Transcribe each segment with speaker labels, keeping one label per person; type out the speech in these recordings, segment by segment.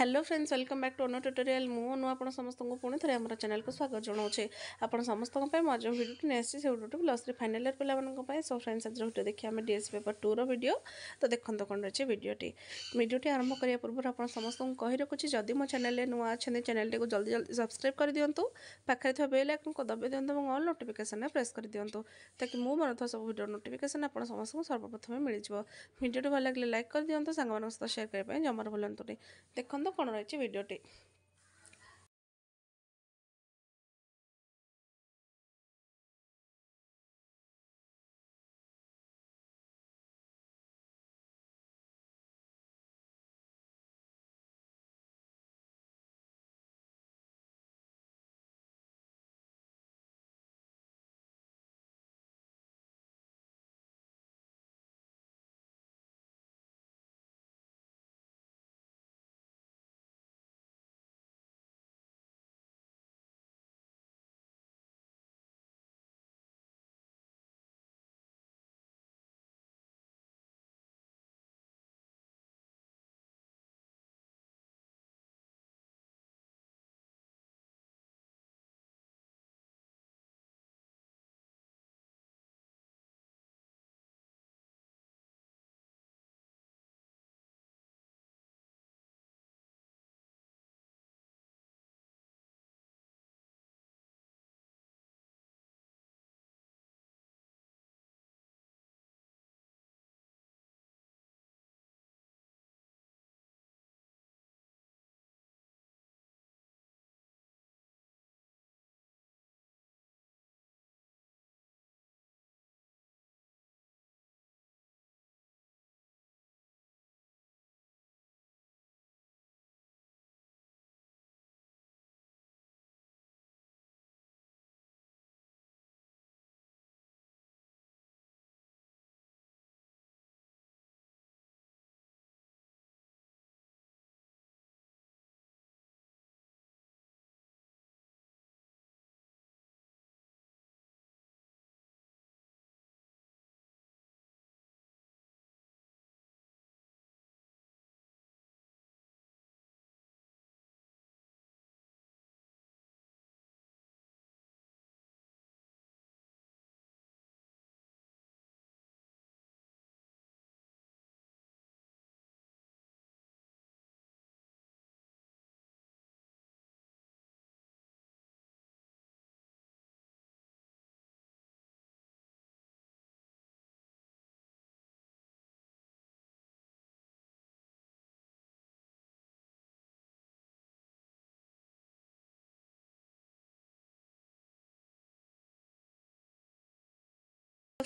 Speaker 1: hello friends welcome back to অন্য tutorial ମୁଁ ଅନୁ ଆପଣ ସମସ୍ତଙ୍କୁ ପୁଣି ଥରେ ଆମର ଚ୍ୟାନେଲକୁ ସ୍ୱାଗତ ଜଣାଉଛି ଆପଣ ସମସ୍ତଙ୍କ ପାଇଁ ମୁଁ ଆଜି ଭିଡ଼ିଓଟି ନେଇ ଆସିଛି ସେ ଭିଡ଼ିଓଟି ପ୍ଲସ୍ ଥ୍ରୀ ଫାଇନାଲ୍ ଇୟର୍ ପିଲାମାନଙ୍କ ପାଇଁ ସୋ ଫ୍ରେଣ୍ଡସ୍ ଆଜିର ଭିଡ଼ିଓ ଦେଖିବା ଆମେ ଡିଏସ୍ ପେପର୍ ଟୁର ଭିଡ଼ିଓ ତ ଦେଖନ୍ତୁ କ'ଣ ରହିଛି ଭିଡ଼ିଓଟି ଭିଡ଼ିଓଟି ଆରମ୍ଭ କରିବା ପୂର୍ବରୁ ଆପଣ ସମସ୍ତଙ୍କୁ କହି ରଖୁଛି ଯଦି ମୋ ଚ୍ୟାନେଲରେ ନୂଆ ଅଛନ୍ତି ଚ୍ୟାନେଲଟିକୁ ଜଲ୍ଦି ଜଲ୍ଦି ସବସ୍କ୍ରାଇବ୍ କରିଦିଅନ୍ତୁ ପାଖରେ ଥିବା ବେଲ୍ ଆଇକନ୍କୁ ଦବାଇ ଦିଅନ୍ତୁ ଏବଂ ଅଲ୍ ନୋଟିଫିକେସନ୍ରେ ପ୍ରେସ୍ କରିଦିଅନ୍ତୁ ତାକି ମୁଁ ମନଥିବା ସବୁ ଭିଡ଼ିଓ ନୋଟିଫିକେସନ୍ ଆପଣ ସମସ୍ତଙ୍କୁ ସର୍ବପ୍ରଥମେ ମିଳିଯିବ ଭିଡ଼ିଓଟି ଭଲ ଲାଗିଲେ ଲାଇକ୍ କରିଦିଅନ୍ତୁ ସାଙ୍ଗମାନଙ୍କ ସହିତ ସେୟାର କରିବା ପାଇଁ ଜମାରୁ ଭୁଲନ୍ତୁନି ଦେଖନ୍ତୁ സ്വന്തം ഫോൺ വിളിച്ച് വീഡിയോ ഇട്ടി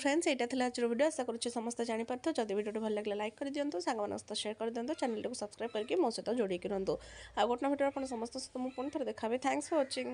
Speaker 1: ফ্রেন্ডস এটা লা আজর ভিডিও আশা করছি সমস্ত জাঁপার যদি ভিডিওটি ভাল লাগলে লাইক করে দিও সাংমান সহ সেয়ার করে দিও চ্যানেলটি সবসক্রাইব করি মো সহ যোড়ি রহতু আউ গোটনা ভিডিও আপনার সমস্ত সহ পুঁ থ দেখা থ্যাংকস ফর ওচিং